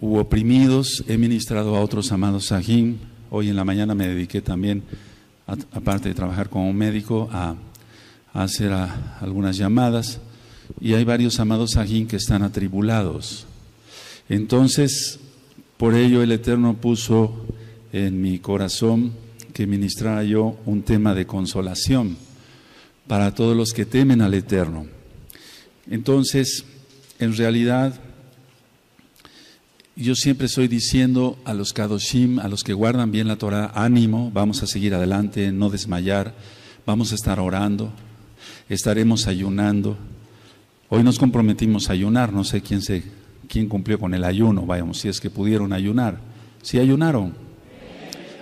u oprimidos. He ministrado a otros amados Sahim. Hoy en la mañana me dediqué también, aparte de trabajar como médico, a, hacer algunas llamadas. Y hay varios amados Sahim que están atribulados. Entonces, por ello el Eterno puso en mi corazón que ministrara yo un tema de consolación para todos los que temen al Eterno. Entonces, en realidad, yo siempre estoy diciendo a los Kadoshim, a los que guardan bien la Torah, ánimo, vamos a seguir adelante, no desmayar, vamos a estar orando, estaremos ayunando. Hoy nos comprometimos a ayunar, no sé quién, se, quién cumplió con el ayuno, vayamos, si es que pudieron ayunar. si ayunaron?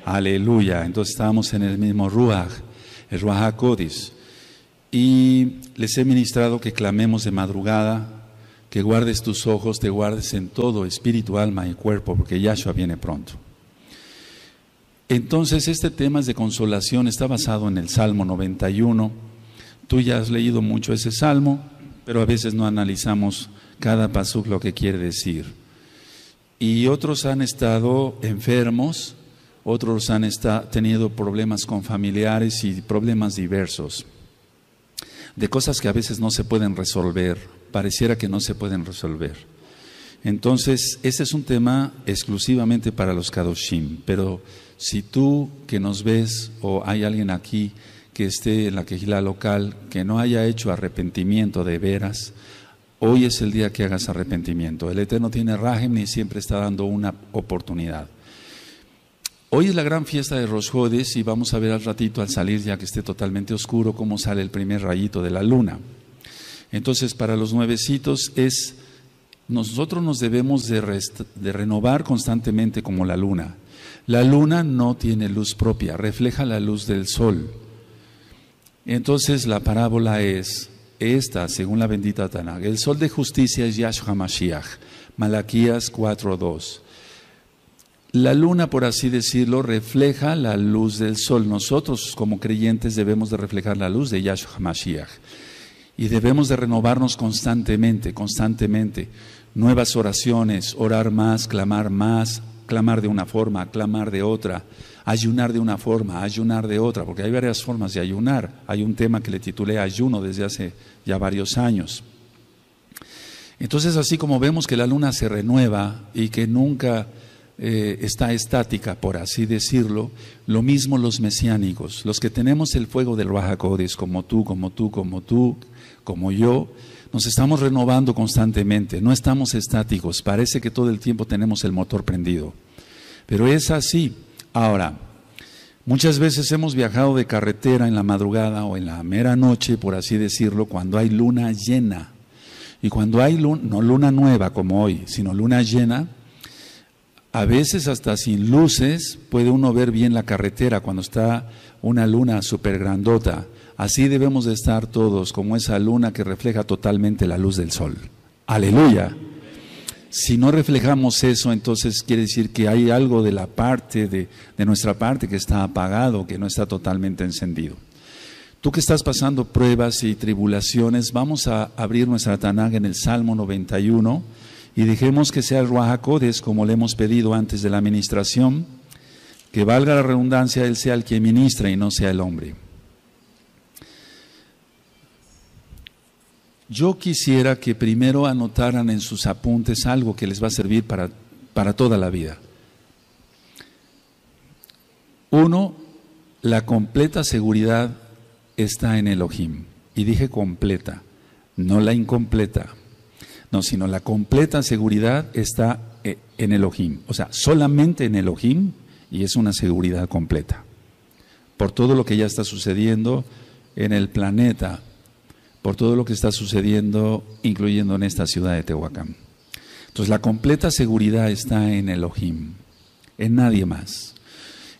Aleluya, entonces estábamos en el mismo Ruach, el Ruach HaKodis. Y les he ministrado que clamemos de madrugada que guardes tus ojos, te guardes en todo, espíritu, alma y cuerpo, porque Yahshua viene pronto. Entonces, este tema de consolación, está basado en el Salmo 91. Tú ya has leído mucho ese salmo, pero a veces no analizamos cada pasú, lo que quiere decir. Y otros han estado enfermos, otros han estado tenido problemas con familiares y problemas diversos, de cosas que a veces no se pueden resolver pareciera que no se pueden resolver. Entonces, este es un tema exclusivamente para los Kadoshim, pero si tú que nos ves o hay alguien aquí que esté en la quejila local que no haya hecho arrepentimiento de veras, hoy es el día que hagas arrepentimiento. El Eterno tiene Rajem y siempre está dando una oportunidad. Hoy es la gran fiesta de Rosjodes y vamos a ver al ratito al salir, ya que esté totalmente oscuro, cómo sale el primer rayito de la luna. Entonces, para los nuevecitos es, nosotros nos debemos de, renovar constantemente como la luna. La luna no tiene luz propia, refleja la luz del sol. Entonces la parábola es esta, según la bendita tanag El sol de justicia es Yahshua Mashiach, Malaquías 4.2. La luna, por así decirlo, refleja la luz del sol. Nosotros como creyentes debemos de reflejar la luz de yashua Mashiach y debemos de renovarnos constantemente, constantemente. Nuevas oraciones, orar más, clamar más, clamar de una forma, clamar de otra, ayunar de una forma, ayunar de otra, porque hay varias formas de ayunar. Hay un tema que le titulé ayuno desde hace ya varios años. Entonces, así como vemos que la luna se renueva y que nunca eh, está estática, por así decirlo, lo mismo los mesiánicos, los que tenemos el fuego del Bajacodes, como tú, como tú, como tú, como yo, nos estamos renovando constantemente, no estamos estáticos, parece que todo el tiempo tenemos el motor prendido. Pero es así. Ahora, muchas veces hemos viajado de carretera en la madrugada o en la mera noche, por así decirlo, cuando hay luna llena. Y cuando hay no luna nueva como hoy, sino luna llena, a veces hasta sin luces puede uno ver bien la carretera cuando está una luna súper grandota. Así debemos de estar todos, como esa luna que refleja totalmente la luz del sol. Aleluya. Si no reflejamos eso, entonces quiere decir que hay algo de la parte, de, nuestra parte que está apagado, que no está totalmente encendido. Tú que estás pasando pruebas y tribulaciones, vamos a abrir nuestra Tanag en el Salmo 91 y dejemos que sea el Ruajacodes, como le hemos pedido antes de la administración, que valga la redundancia, Él sea el que ministra y no sea el hombre. Yo quisiera que primero anotaran en sus apuntes algo que les va a servir para, para toda la vida. Uno, la completa seguridad está en Elohim. Y dije completa, no la incompleta. No, sino la completa seguridad está eh, en Elohim. O sea, solamente en Elohim y es una seguridad completa. Por todo lo que ya está sucediendo en el planeta, por todo lo que está sucediendo, incluyendo en esta ciudad de Tehuacán. Entonces la completa seguridad está en Elohim, en nadie más.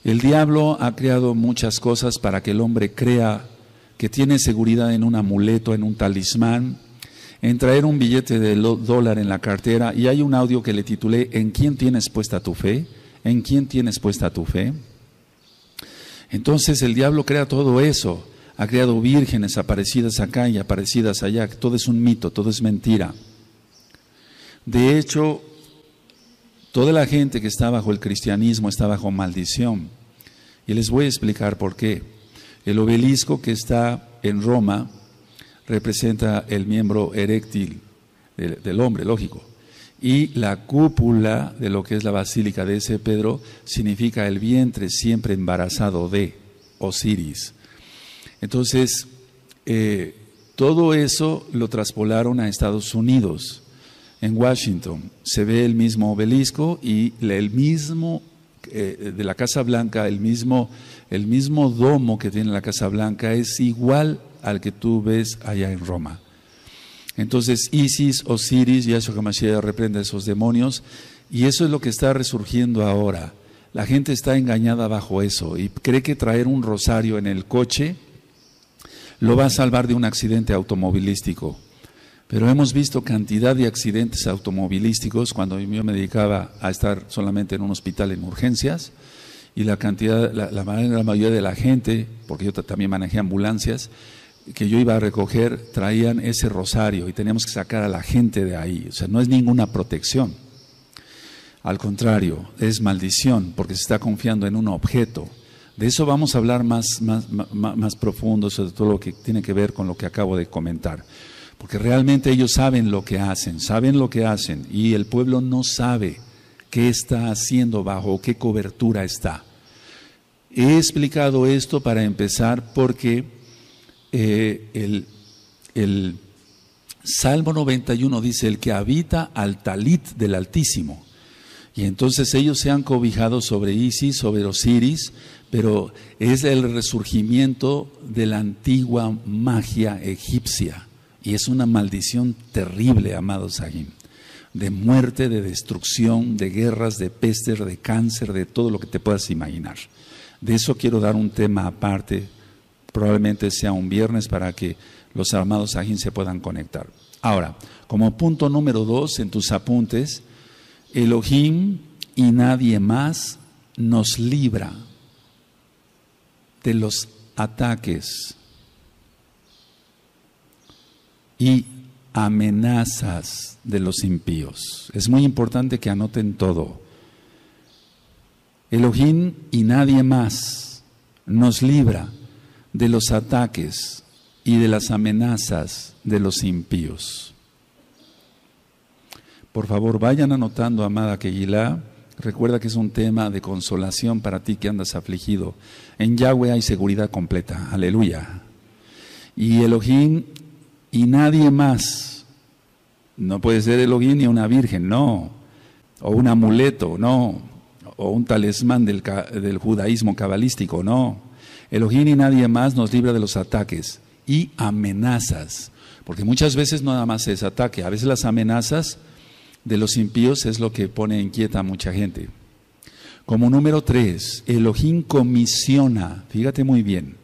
El diablo ha creado muchas cosas para que el hombre crea que tiene seguridad en un amuleto, en un talismán, en traer un billete de dólar en la cartera. Y hay un audio que le titulé ¿En quién tienes puesta tu fe? ¿En quién tienes puesta tu fe? Entonces el diablo crea todo eso ha creado vírgenes aparecidas acá y aparecidas allá. Todo es un mito, todo es mentira. De hecho, toda la gente que está bajo el cristianismo está bajo maldición. Y les voy a explicar por qué. El obelisco que está en Roma representa el miembro eréctil del, hombre, lógico. Y la cúpula de lo que es la basílica de ese Pedro significa el vientre siempre embarazado de Osiris. Entonces, eh, todo eso lo traspolaron a Estados Unidos. En Washington se ve el mismo obelisco y el mismo eh, de la Casa Blanca, el mismo, el mismo domo que tiene la Casa Blanca es igual al que tú ves allá en Roma. Entonces Isis, Osiris, Yahshua HaMashiach reprende a esos demonios y eso es lo que está resurgiendo ahora. La gente está engañada bajo eso y cree que traer un rosario en el coche lo va a salvar de un accidente automovilístico. Pero hemos visto cantidad de accidentes automovilísticos cuando yo me dedicaba a estar solamente en un hospital en urgencias y la cantidad, la, mayoría de la gente, porque yo también manejé ambulancias, que yo iba a recoger traían ese rosario y teníamos que sacar a la gente de ahí. O sea, no es ninguna protección. Al contrario, es maldición porque se está confiando en un objeto de eso vamos a hablar más, más, profundo sobre todo lo que tiene que ver con lo que acabo de comentar. Porque realmente ellos saben lo que hacen, saben lo que hacen, y el pueblo no sabe qué está haciendo bajo qué cobertura está. He explicado esto para empezar porque eh, el Salmo 91 dice, el que habita al talit del Altísimo. Y entonces ellos se han cobijado sobre Isis, sobre Osiris, pero es el resurgimiento de la antigua magia egipcia. Y es una maldición terrible, amados Sahim, de muerte, de destrucción, de guerras, de pestes, de cáncer, de todo lo que te puedas imaginar. De eso quiero dar un tema aparte, probablemente sea un viernes para que los amados Sahim se puedan conectar. Ahora, como punto número dos en tus apuntes, Elohim y nadie más nos libra de los ataques y amenazas de los impíos. Es muy importante que anoten todo. Elohim y nadie más nos libra de los ataques y de las amenazas de los impíos. Por favor, vayan anotando, amada Kegila. Recuerda que es un tema de consolación para ti que andas afligido. En Yahweh hay seguridad completa. Aleluya. Y Elohim y nadie más. No puede ser Elohim ni una virgen, no. O un amuleto, no. O un talismán del, judaísmo cabalístico, no. Elohim y nadie más nos libra de los ataques y amenazas. Porque muchas veces nada más es ataque, a veces las amenazas de los impíos es lo que pone inquieta a mucha gente. Como número tres, Elohim comisiona, fíjate muy bien,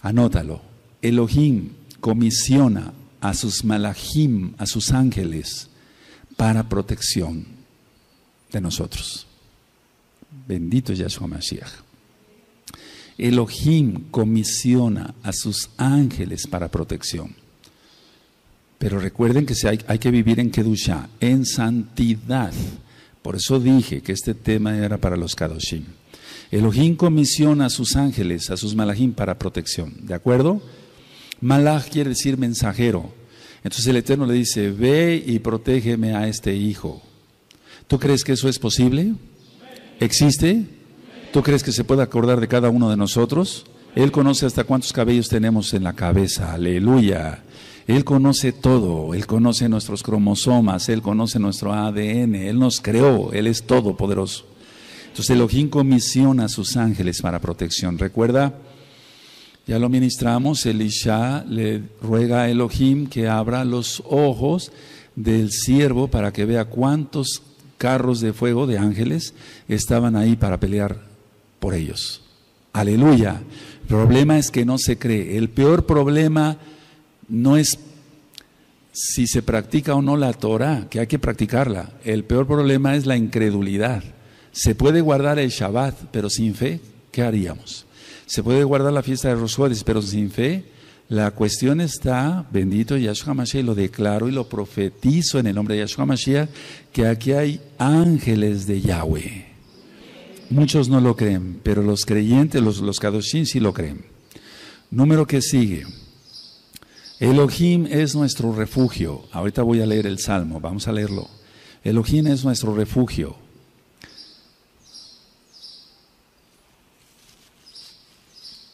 anótalo, Elohim comisiona a sus malajim, a sus ángeles, para protección de nosotros. Bendito Yahshua Mashiach. Elohim comisiona a sus ángeles para protección. Pero recuerden que hay, hay que vivir en Kedusha, en santidad. Por eso dije que este tema era para los Kadoshim. Elohim comisiona a sus ángeles, a sus malahim para protección. ¿De acuerdo? Malaj quiere decir mensajero. Entonces el Eterno le dice, ve y protégeme a este hijo. ¿Tú crees que eso es posible? ¿Existe? ¿Tú crees que se puede acordar de cada uno de nosotros? Él conoce hasta cuántos cabellos tenemos en la cabeza. Aleluya. Él conoce todo, Él conoce nuestros cromosomas, Él conoce nuestro ADN, Él nos creó, Él es todopoderoso. Entonces Elohim comisiona a sus ángeles para protección. Recuerda, ya lo ministramos, Elisha le ruega a Elohim que abra los ojos del siervo para que vea cuántos carros de fuego de ángeles estaban ahí para pelear por ellos. Aleluya. El problema es que no se cree. El peor problema no es si se practica o no la Torah, que hay que practicarla. El peor problema es la incredulidad. Se puede guardar el Shabbat, pero sin fe, ¿qué haríamos? Se puede guardar la fiesta de Rosuárez, pero sin fe, la cuestión está, bendito Yahshua Mashiach, y lo declaro y lo profetizo en el nombre de Yahshua Mashiach, que aquí hay ángeles de Yahweh. Muchos no lo creen, pero los creyentes, los, los Kadoshim sí lo creen. Número que sigue. Elohim es nuestro refugio. Ahorita voy a leer el Salmo, vamos a leerlo. Elohim es nuestro refugio.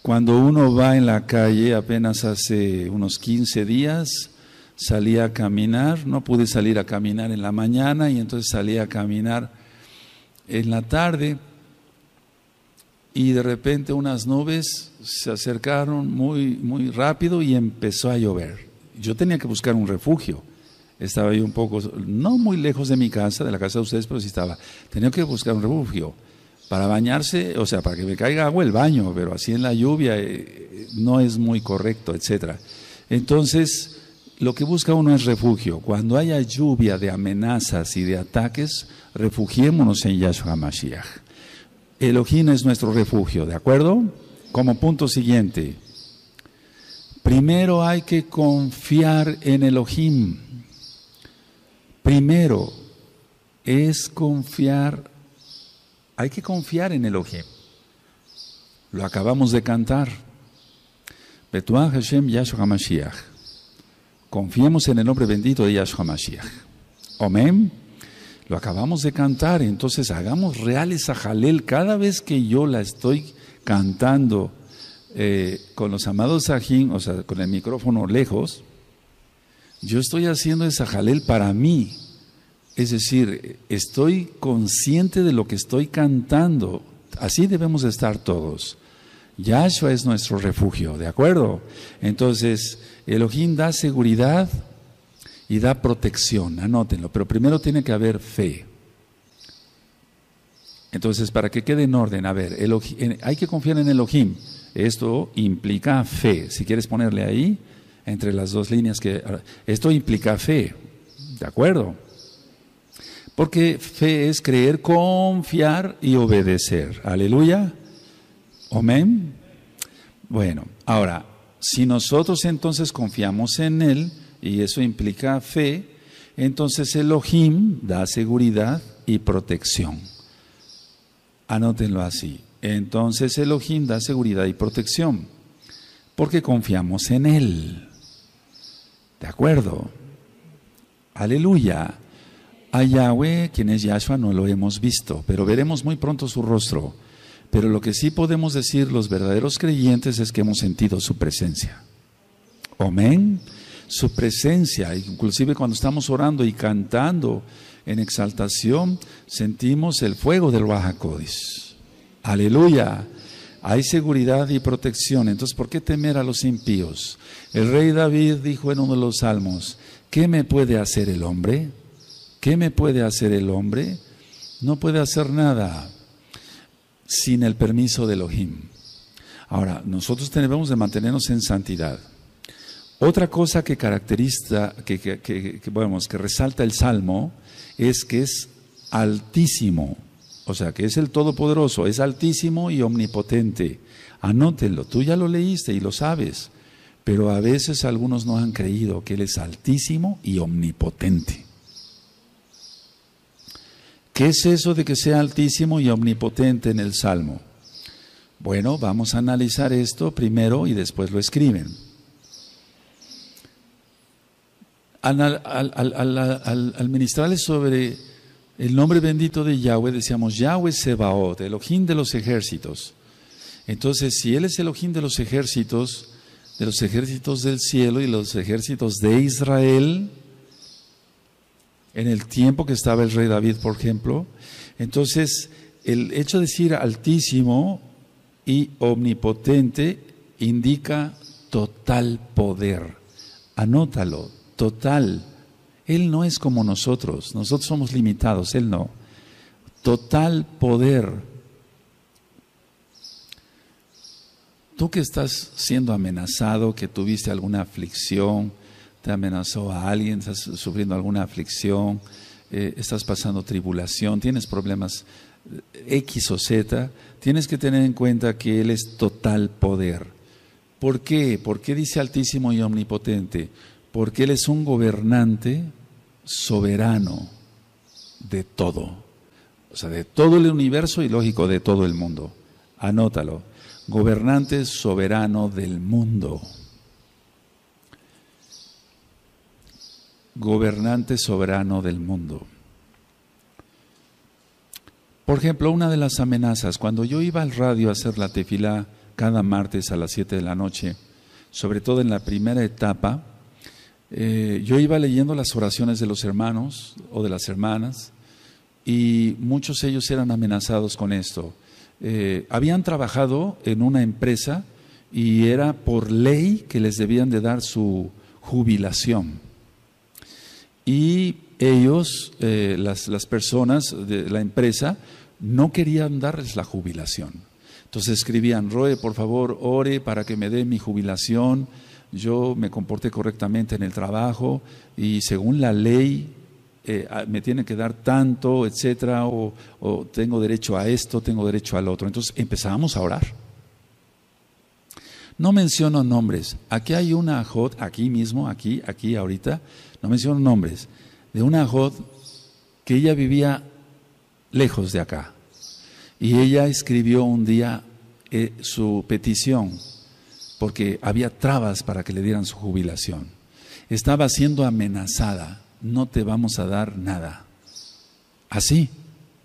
Cuando uno va en la calle, apenas hace unos 15 días, salí a caminar, no pude salir a caminar en la mañana y entonces salí a caminar en la tarde y de repente unas nubes se acercaron muy, muy rápido y empezó a llover. Yo tenía que buscar un refugio. Estaba yo un poco, no muy lejos de mi casa, de la casa de ustedes, pero sí estaba. Tenía que buscar un refugio para bañarse, o sea, para que me caiga agua el baño, pero así en la lluvia eh, eh, no es muy correcto, etcétera. Entonces, lo que busca uno es refugio. Cuando haya lluvia de amenazas y de ataques, refugiémonos en Yahshua Mashiach. Elohim es nuestro refugio, ¿de acuerdo? Como punto siguiente, primero hay que confiar en Elohim. Primero es confiar, hay que confiar en Elohim. Lo acabamos de cantar. Betuah Hashem Yahshua HaMashiach. Confiemos en el nombre bendito de Yahshua HaMashiach. Amén. Lo acabamos de cantar, entonces hagamos real esa jalel cada vez que yo la estoy cantando eh, con los amados Sajín, o sea, con el micrófono lejos, yo estoy haciendo esa jalel para mí. Es decir, estoy consciente de lo que estoy cantando. Así debemos estar todos. Yahshua es nuestro refugio, ¿de acuerdo? Entonces, Elohim da seguridad y da protección, anótenlo, pero primero tiene que haber fe. Entonces, para que quede en orden, a ver, hay que confiar en Elohim. Esto implica fe. Si quieres ponerle ahí, entre las dos líneas que... Esto implica fe, ¿de acuerdo? Porque fe es creer, confiar y obedecer. Aleluya. Amén. Bueno, ahora, si nosotros entonces confiamos en Él, y eso implica fe, entonces Elohim da seguridad y protección. Anótenlo así. Entonces Elohim da seguridad y protección, porque confiamos en Él. ¿De acuerdo? Aleluya. A Yahweh, quien es Yahshua, no lo hemos visto, pero veremos muy pronto su rostro. Pero lo que sí podemos decir los verdaderos creyentes es que hemos sentido su presencia. Amén su presencia. Inclusive cuando estamos orando y cantando en exaltación, sentimos el fuego del Bajacodes. Aleluya. Hay seguridad y protección. Entonces, ¿por qué temer a los impíos? El rey David dijo en uno de los salmos, ¿qué me puede hacer el hombre? ¿Qué me puede hacer el hombre? No puede hacer nada sin el permiso de Elohim. Ahora, nosotros tenemos de mantenernos en santidad. Otra cosa que caracteriza, que, que, resalta el Salmo es que es altísimo, o sea, que es el Todopoderoso, es altísimo y omnipotente. Anótenlo, tú ya lo leíste y lo sabes, pero a veces algunos no han creído que Él es altísimo y omnipotente. ¿Qué es eso de que sea altísimo y omnipotente en el Salmo? Bueno, vamos a analizar esto primero y después lo escriben. al, al, sobre el nombre bendito de Yahweh, decíamos Yahweh Sebaot, Elohim de los ejércitos. Entonces, si Él es el ojín de los ejércitos, de los ejércitos del cielo y los ejércitos de Israel, en el tiempo que estaba el rey David, por ejemplo, entonces el hecho de decir altísimo y omnipotente indica total poder. Anótalo, total. Él no es como nosotros, nosotros somos limitados, Él no. Total poder. Tú que estás siendo amenazado, que tuviste alguna aflicción, te amenazó a alguien, estás sufriendo alguna aflicción, eh, estás pasando tribulación, tienes problemas eh, X o Z, tienes que tener en cuenta que Él es total poder. ¿Por qué? ¿Por qué dice altísimo y omnipotente? porque Él es un gobernante soberano de todo, o sea, de todo el universo y lógico, de todo el mundo. Anótalo, gobernante soberano del mundo. Gobernante soberano del mundo. Por ejemplo, una de las amenazas, cuando yo iba al radio a hacer la tefila cada martes a las 7 de la noche, sobre todo en la primera etapa, eh, yo iba leyendo las oraciones de los hermanos o de las hermanas y muchos de ellos eran amenazados con esto. Eh, habían trabajado en una empresa y era por ley que les debían de dar su jubilación. Y ellos, eh, las, las personas de la empresa, no querían darles la jubilación. Entonces escribían, Roe, por favor, ore para que me dé mi jubilación yo me comporté correctamente en el trabajo y según la ley eh, ah, me tiene que dar tanto, etcétera, o, tengo derecho a esto, tengo derecho al otro. Entonces empezábamos a orar. No menciono nombres. Aquí hay una Jod, aquí mismo, aquí, aquí, ahorita, no menciono nombres, de una ajot que ella vivía lejos de acá. Y ella escribió un día eh, su petición porque había trabas para que le dieran su jubilación. Estaba siendo amenazada, no te vamos a dar nada. Así,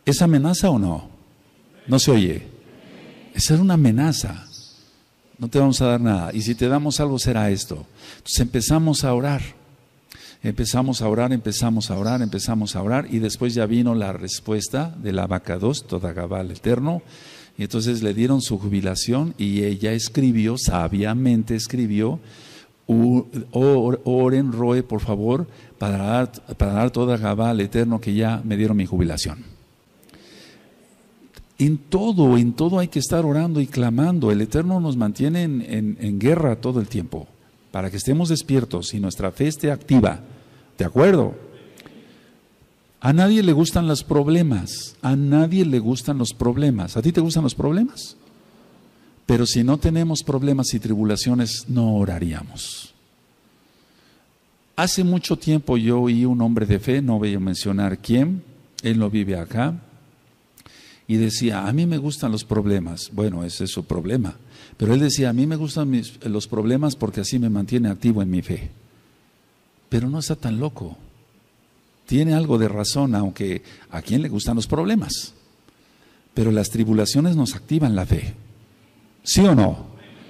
¿es amenaza o no? No se oye. Esa era una amenaza. No te vamos a dar nada. Y si te damos algo será esto. Entonces empezamos a orar. Empezamos a orar, empezamos a orar, empezamos a orar. Y después ya vino la respuesta de la vaca Todagabal Eterno. Y entonces le dieron su jubilación y ella escribió, sabiamente escribió, oren, roe, por favor, para dar, para dar toda Gabá al Eterno que ya me dieron mi jubilación. En todo, en todo hay que estar orando y clamando. El Eterno nos mantiene en guerra todo el tiempo, para que estemos despiertos y nuestra fe esté activa. ¿De acuerdo? A nadie le gustan los problemas, a nadie le gustan los problemas. ¿A ti te gustan los problemas? Pero si no tenemos problemas y tribulaciones, no oraríamos. Hace mucho tiempo yo oí un hombre de fe, no voy a mencionar quién, él no vive acá, y decía, a mí me gustan los problemas. Bueno, ese es su problema. Pero él decía, a mí me gustan los problemas porque así me mantiene activo en mi fe. Pero no está tan loco tiene algo de razón, aunque a quién le gustan los problemas. Pero las tribulaciones nos activan la fe. ¿Sí o no?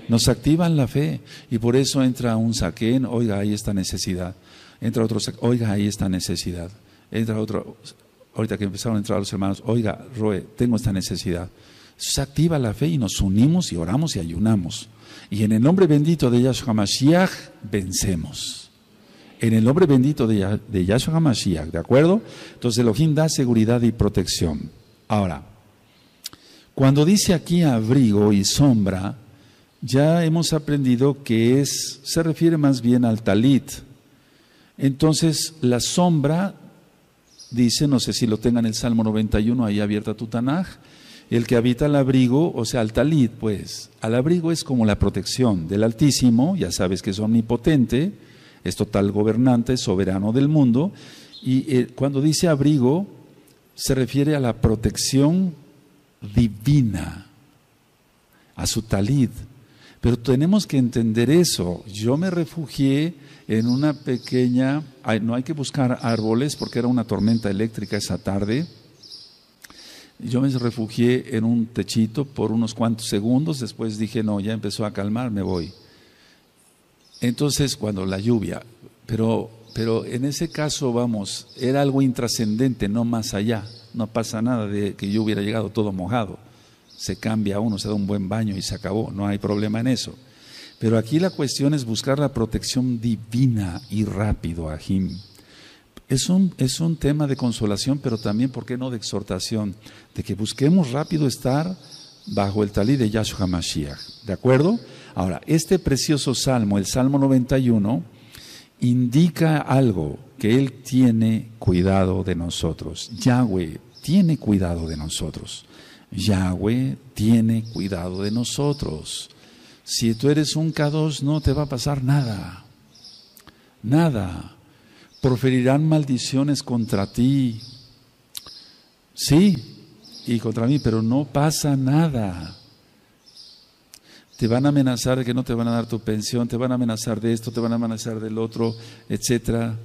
Nos activan la fe. Y por eso entra un saquén, oiga, hay esta necesidad. Entra otro saquén, oiga, hay esta necesidad. Entra otro, ahorita que empezaron a entrar los hermanos, oiga, Roe, tengo esta necesidad. Se activa la fe y nos unimos y oramos y ayunamos. Y en el nombre bendito de Yahshua Mashiach vencemos en el nombre bendito de, Yahshua HaMashiach, ¿de acuerdo? Entonces Elohim da seguridad y protección. Ahora, cuando dice aquí abrigo y sombra, ya hemos aprendido que es, se refiere más bien al talit. Entonces, la sombra, dice, no sé si lo tengan en el Salmo 91, ahí abierta tu el que habita al abrigo, o sea, al talit, pues, al abrigo es como la protección del Altísimo, ya sabes que es omnipotente, es total gobernante, soberano del mundo. Y eh, cuando dice abrigo, se refiere a la protección divina, a su talid. Pero tenemos que entender eso. Yo me refugié en una pequeña, no hay que buscar árboles porque era una tormenta eléctrica esa tarde. Yo me refugié en un techito por unos cuantos segundos, después dije, no, ya empezó a calmar, me voy. Entonces, cuando la lluvia, pero, pero en ese caso, vamos, era algo intrascendente, no más allá. No pasa nada de que yo hubiera llegado todo mojado. Se cambia uno, se da un buen baño y se acabó. No hay problema en eso. Pero aquí la cuestión es buscar la protección divina y rápido, Ajim. Es un, es un tema de consolación, pero también, ¿por qué no de exhortación? De que busquemos rápido estar bajo el talí de Yahshua Mashiach. ¿De acuerdo? Ahora, este precioso salmo, el Salmo 91, indica algo, que Él tiene cuidado de nosotros. Yahweh tiene cuidado de nosotros. Yahweh tiene cuidado de nosotros. Si tú eres un K2, no te va a pasar nada. Nada. Proferirán maldiciones contra ti. Sí, y contra mí, pero no pasa nada te van a amenazar de que no te van a dar tu pensión, te van a amenazar de esto, te van a amenazar del otro, etcétera.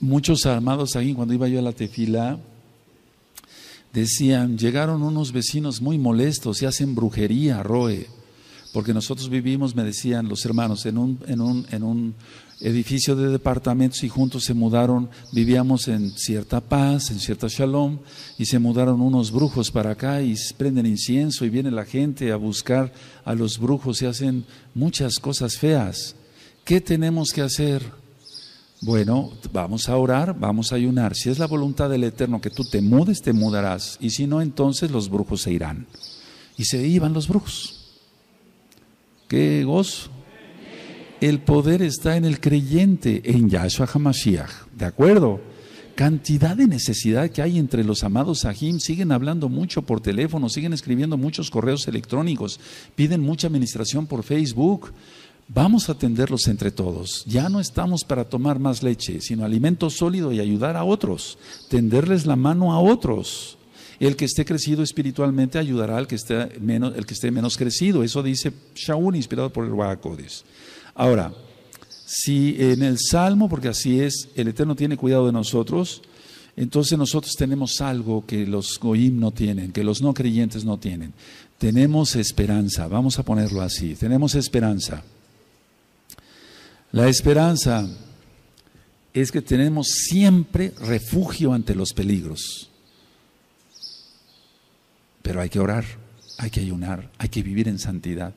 Muchos armados ahí, cuando iba yo a la tefila, decían, llegaron unos vecinos muy molestos y hacen brujería, Roe, porque nosotros vivimos, me decían los hermanos, en un, en un, en un edificio de departamentos y juntos se mudaron, vivíamos en cierta paz, en cierta shalom, y se mudaron unos brujos para acá y prenden incienso y viene la gente a buscar a los brujos y hacen muchas cosas feas. ¿Qué tenemos que hacer? Bueno, vamos a orar, vamos a ayunar. Si es la voluntad del Eterno que tú te mudes, te mudarás. Y si no, entonces los brujos se irán. Y se iban los brujos. Qué gozo el poder está en el creyente, en Yahshua HaMashiach. ¿De acuerdo? Cantidad de necesidad que hay entre los amados Sahim. Siguen hablando mucho por teléfono, siguen escribiendo muchos correos electrónicos, piden mucha administración por Facebook. Vamos a atenderlos entre todos. Ya no estamos para tomar más leche, sino alimento sólido y ayudar a otros, tenderles la mano a otros. El que esté crecido espiritualmente ayudará al que esté menos, el que esté menos crecido. Eso dice Shaun, inspirado por el Wahakodis. Ahora, si en el Salmo, porque así es, el Eterno tiene cuidado de nosotros, entonces nosotros tenemos algo que los goyim no tienen, que los no creyentes no tienen. Tenemos esperanza, vamos a ponerlo así, tenemos esperanza. La esperanza es que tenemos siempre refugio ante los peligros. Pero hay que orar, hay que ayunar, hay que vivir en santidad.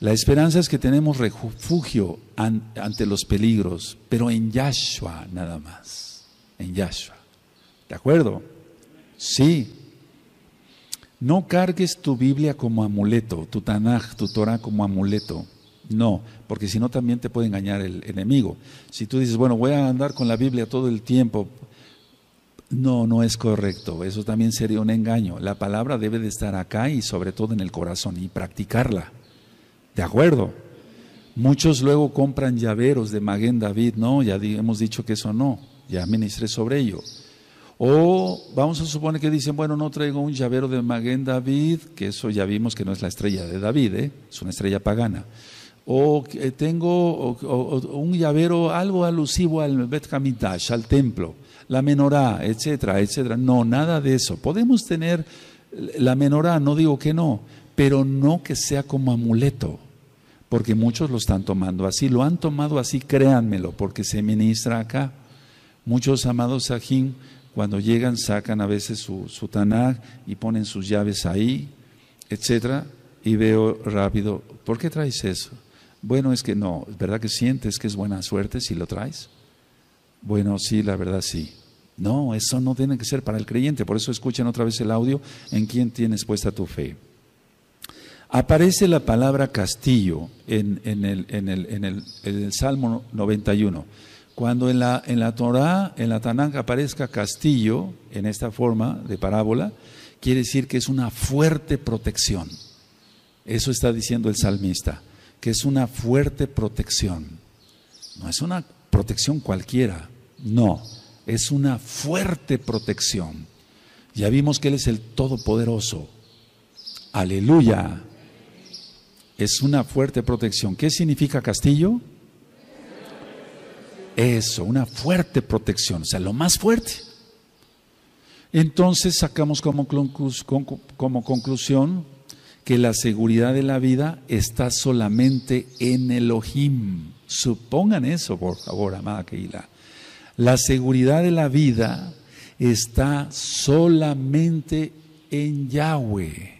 La esperanza es que tenemos refugio ante los peligros, pero en Yahshua nada más. En Yahshua. ¿De acuerdo? Sí. No cargues tu Biblia como amuleto, tu Tanaj, tu Torah como amuleto. No, porque si no también te puede engañar el enemigo. Si tú dices, bueno, voy a andar con la Biblia todo el tiempo, no, no es correcto. Eso también sería un engaño. La palabra debe de estar acá y sobre todo en el corazón y practicarla. De acuerdo. Muchos luego compran llaveros de Maguen David, no, ya hemos dicho que eso no, ya ministré sobre ello. O vamos a suponer que dicen, bueno, no traigo un llavero de Maguen David, que eso ya vimos que no es la estrella de David, ¿eh? es una estrella pagana. O eh, tengo un llavero, algo alusivo al Bet Hamidash, al templo, la menorá, etcétera, etcétera. No, nada de eso. Podemos tener la menorá, no digo que no, pero no que sea como amuleto porque muchos lo están tomando así. Lo han tomado así, créanmelo, porque se ministra acá. Muchos amados sajín, cuando llegan, sacan a veces su, su y ponen sus llaves ahí, etcétera, y veo rápido, ¿por qué traes eso? Bueno, es que no, ¿verdad que sientes que es buena suerte si lo traes? Bueno, sí, la verdad sí. No, eso no tiene que ser para el creyente, por eso escuchen otra vez el audio en quién tienes puesta tu fe. Aparece la palabra castillo en, el, Salmo 91. Cuando en la, en la Torah, en la Tanakh aparezca castillo, en esta forma de parábola, quiere decir que es una fuerte protección. Eso está diciendo el salmista, que es una fuerte protección. No es una protección cualquiera, no, es una fuerte protección. Ya vimos que Él es el Todopoderoso. Aleluya es una fuerte protección. ¿Qué significa castillo? Eso, una fuerte protección, o sea, lo más fuerte. Entonces sacamos como, conclusión que la seguridad de la vida está solamente en Elohim. Supongan eso, por favor, amada Keila. La seguridad de la vida está solamente en Yahweh.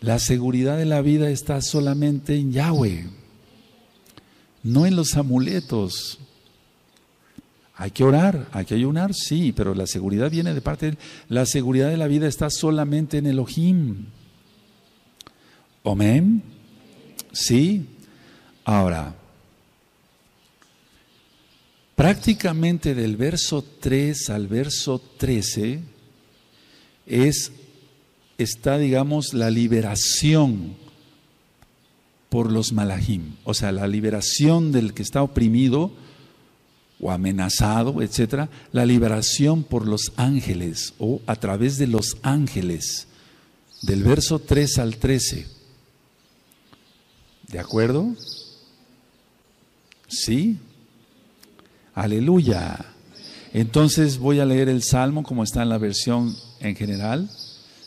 La seguridad de la vida está solamente en Yahweh, no en los amuletos. Hay que orar, hay que ayunar, sí, pero la seguridad viene de parte de La seguridad de la vida está solamente en Elohim. Amén. Sí. Ahora, prácticamente del verso 3 al verso 13 es está, digamos, la liberación por los malahim, o sea, la liberación del que está oprimido o amenazado, etcétera, la liberación por los ángeles o a través de los ángeles, del verso 3 al 13. ¿De acuerdo? ¿Sí? Aleluya. Entonces voy a leer el salmo como está en la versión en general.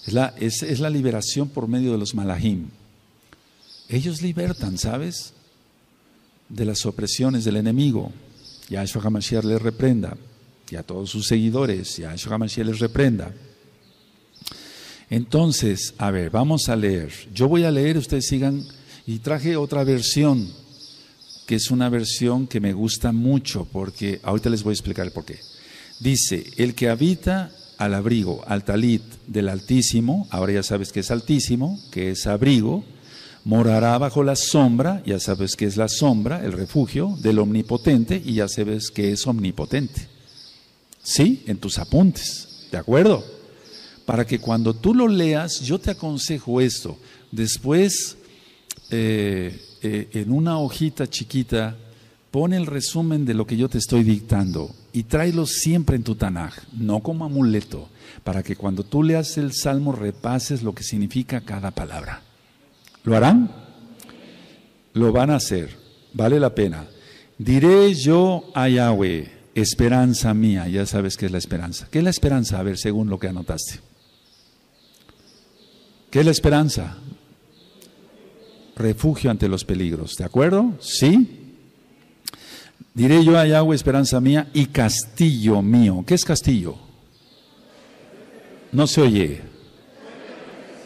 Es la, es, la liberación por medio de los malahim. Ellos libertan, ¿sabes? De las opresiones del enemigo. Y Yahshua HaMashiach les reprenda. Y a todos sus seguidores. Y Yahshua HaMashiach les reprenda. Entonces, a ver, vamos a leer. Yo voy a leer, ustedes sigan. Y traje otra versión, que es una versión que me gusta mucho, porque ahorita les voy a explicar el por qué. Dice, el que habita al abrigo, al talit del Altísimo, ahora ya sabes que es Altísimo, que es abrigo, morará bajo la sombra, ya sabes que es la sombra, el refugio del Omnipotente, y ya sabes que es Omnipotente. ¿Sí? En tus apuntes, ¿de acuerdo? Para que cuando tú lo leas, yo te aconsejo esto. Después, eh, eh, en una hojita chiquita, Pon el resumen de lo que yo te estoy dictando y tráelo siempre en tu Tanaj, no como amuleto, para que cuando tú leas el salmo repases lo que significa cada palabra. ¿Lo harán? Lo van a hacer, vale la pena. Diré yo a Yahweh, esperanza mía, ya sabes qué es la esperanza. ¿Qué es la esperanza? A ver, según lo que anotaste. ¿Qué es la esperanza? Refugio ante los peligros, ¿de acuerdo? Sí. Diré yo a Yahweh, esperanza mía, y castillo mío. ¿Qué es castillo? No se oye.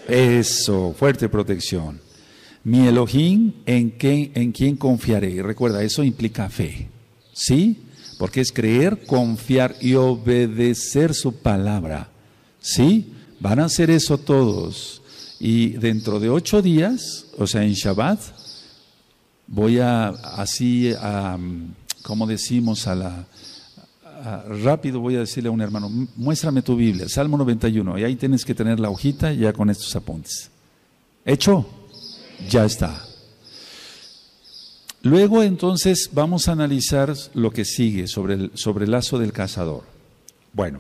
Eso, fuerte protección. Mi Elohim, ¿en, qué, ¿en quién confiaré? Recuerda, eso implica fe. ¿Sí? Porque es creer, confiar y obedecer su palabra. ¿Sí? Van a hacer eso todos. Y dentro de ocho días, o sea, en Shabbat, voy a así a como decimos a la... rápido voy a decirle a un hermano, muéstrame tu Biblia, Salmo 91, y ahí tienes que tener la hojita ya con estos apuntes. ¿Hecho? Ya está. Luego entonces vamos a analizar lo que sigue sobre el, sobre el lazo del cazador. Bueno,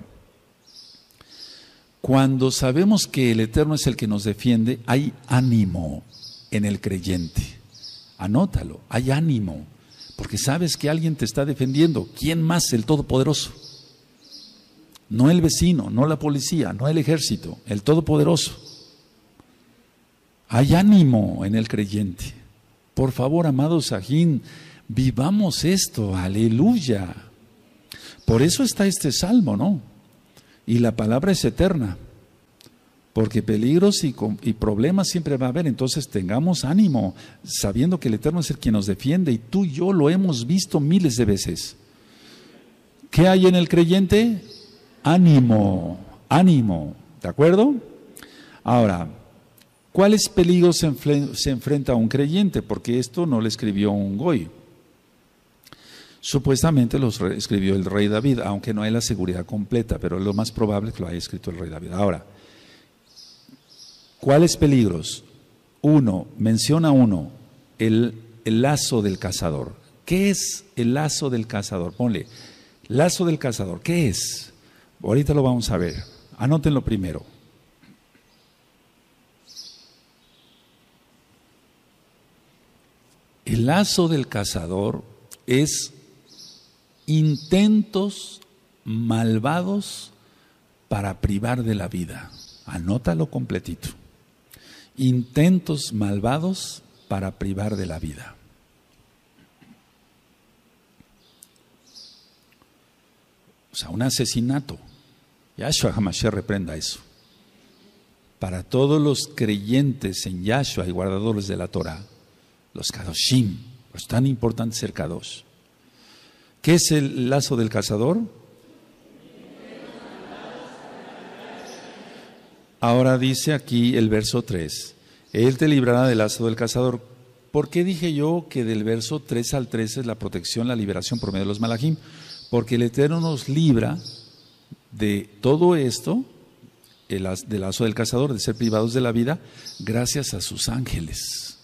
cuando sabemos que el Eterno es el que nos defiende, hay ánimo en el creyente. Anótalo, hay ánimo porque sabes que alguien te está defendiendo. ¿Quién más el Todopoderoso? No el vecino, no la policía, no el ejército, el Todopoderoso. Hay ánimo en el creyente. Por favor, amado Sajín, vivamos esto, aleluya. Por eso está este salmo, ¿no? Y la palabra es eterna porque peligros y, problemas siempre va a haber. Entonces tengamos ánimo, sabiendo que el Eterno es el quien nos defiende y tú y yo lo hemos visto miles de veces. ¿Qué hay en el creyente? Ánimo, ánimo, ¿de acuerdo? Ahora, ¿cuáles peligros se, se enfrenta un creyente? Porque esto no lo escribió un goy. Supuestamente lo escribió el rey David, aunque no hay la seguridad completa, pero lo más probable es que lo haya escrito el rey David. Ahora, ¿Cuáles peligros? Uno, menciona uno, el, el lazo del cazador. ¿Qué es el lazo del cazador? Ponle, lazo del cazador, ¿qué es? Ahorita lo vamos a ver. Anótenlo primero. El lazo del cazador es intentos malvados para privar de la vida. Anótalo completito intentos malvados para privar de la vida. O sea, un asesinato. Yahshua Hamashiach reprenda eso. Para todos los creyentes en Yahshua y guardadores de la Torah, los Kadoshim, los tan importantes ser Kadosh. ¿Qué es el lazo del cazador? Ahora dice aquí el verso 3, Él te librará del lazo del cazador. ¿Por qué dije yo que del verso 3 al 13 es la protección, la liberación por medio de los malajim? Porque el Eterno nos libra de todo esto, el, del lazo del cazador, de ser privados de la vida, gracias a sus ángeles.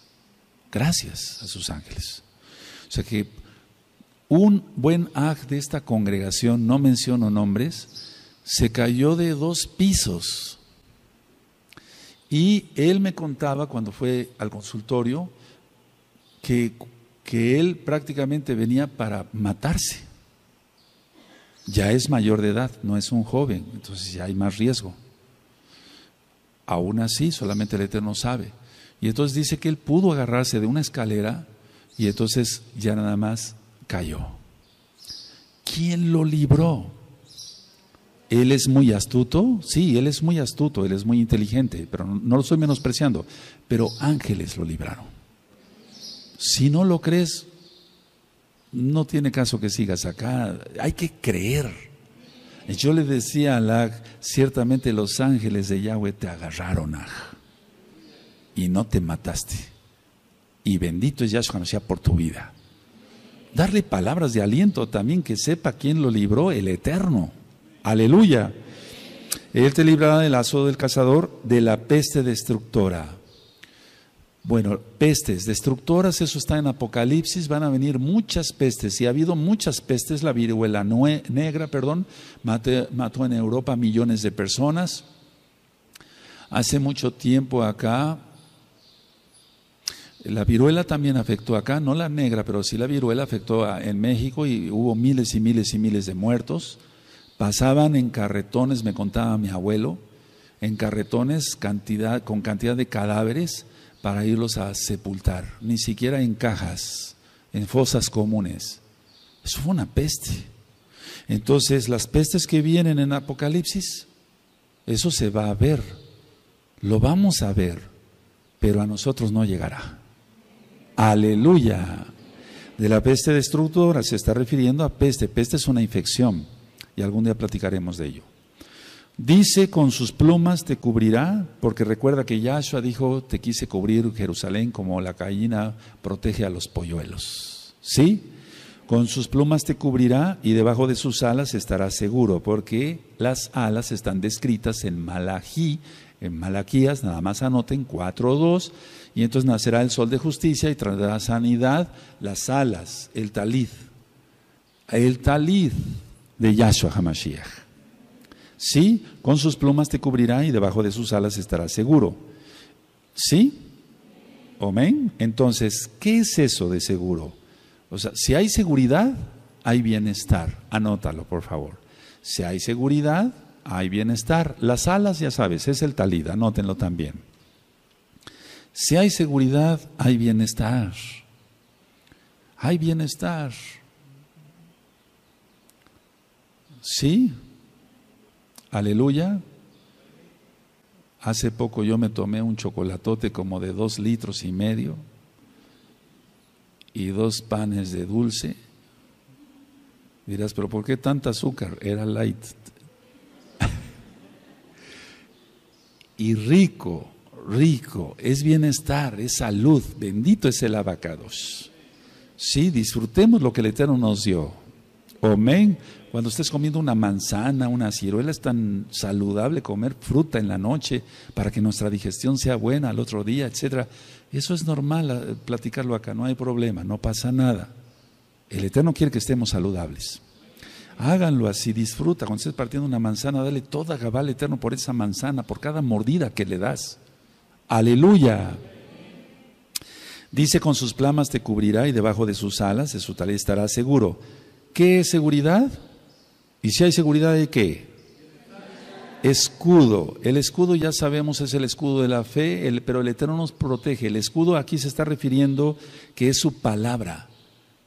Gracias a sus ángeles. O sea que un buen aj de esta congregación, no menciono nombres, se cayó de dos pisos y él me contaba cuando fue al consultorio que, que él prácticamente venía para matarse. Ya es mayor de edad, no es un joven, entonces ya hay más riesgo. Aún así, solamente el Eterno sabe. Y entonces dice que él pudo agarrarse de una escalera y entonces ya nada más cayó. ¿Quién lo libró? Él es muy astuto, sí, él es muy astuto, él es muy inteligente, pero no lo estoy menospreciando. Pero ángeles lo libraron. Si no lo crees, no tiene caso que sigas acá. Hay que creer. Yo le decía a Lag, ciertamente los ángeles de Yahweh te agarraron, y no te mataste. Y bendito es Yahshua por tu vida. Darle palabras de aliento también, que sepa quién lo libró, el Eterno. Aleluya. Él te librará del lazo del cazador, de la peste destructora. Bueno, pestes destructoras, eso está en Apocalipsis, van a venir muchas pestes, y ha habido muchas pestes, la viruela negra, perdón, mató en Europa millones de personas. Hace mucho tiempo acá, la viruela también afectó acá, no la negra, pero sí la viruela afectó en México y hubo miles y miles y miles de muertos. Pasaban en carretones, me contaba mi abuelo, en carretones cantidad, con cantidad de cadáveres para irlos a sepultar, ni siquiera en cajas, en fosas comunes. Eso fue una peste. Entonces, las pestes que vienen en Apocalipsis, eso se va a ver, lo vamos a ver, pero a nosotros no llegará. Aleluya. De la peste destructora se está refiriendo a peste. Peste es una infección y algún día platicaremos de ello. Dice, con sus plumas te cubrirá, porque recuerda que Yahshua dijo, te quise cubrir Jerusalén como la gallina protege a los polluelos. ¿Sí? Con sus plumas te cubrirá y debajo de sus alas estarás seguro, porque las alas están descritas en Malají, en Malaquías, nada más anoten 2. y entonces nacerá el sol de justicia y traerá sanidad las alas, el talid. El talid de Yahshua HaMashiach. Sí, con sus plumas te cubrirá y debajo de sus alas estarás seguro. ¿Sí? Amén. Entonces, ¿qué es eso de seguro? O sea, si hay seguridad, hay bienestar. Anótalo, por favor. Si hay seguridad, hay bienestar. Las alas, ya sabes, es el talid, anótenlo también. Si hay seguridad, hay bienestar. Hay bienestar. Sí, aleluya. Hace poco yo me tomé un chocolatote como de dos litros y medio y dos panes de dulce. Dirás, pero ¿por qué tanta azúcar? Era light. y rico, rico, es bienestar, es salud. Bendito es el abacados. Sí, disfrutemos lo que el Eterno nos dio. Amén. Cuando estés comiendo una manzana, una ciruela, es tan saludable comer fruta en la noche para que nuestra digestión sea buena al otro día, etcétera. Eso es normal eh, platicarlo acá, no hay problema, no pasa nada. El Eterno quiere que estemos saludables. Háganlo así, disfruta. Cuando estés partiendo una manzana, dale toda cabal Eterno por esa manzana, por cada mordida que le das. Aleluya. Dice, con sus plamas te cubrirá y debajo de sus alas de su tal estará seguro. ¿Qué es seguridad? ¿Y si hay seguridad de qué? Escudo. El escudo ya sabemos es el escudo de la fe, pero el Eterno nos protege. El escudo aquí se está refiriendo que es su palabra,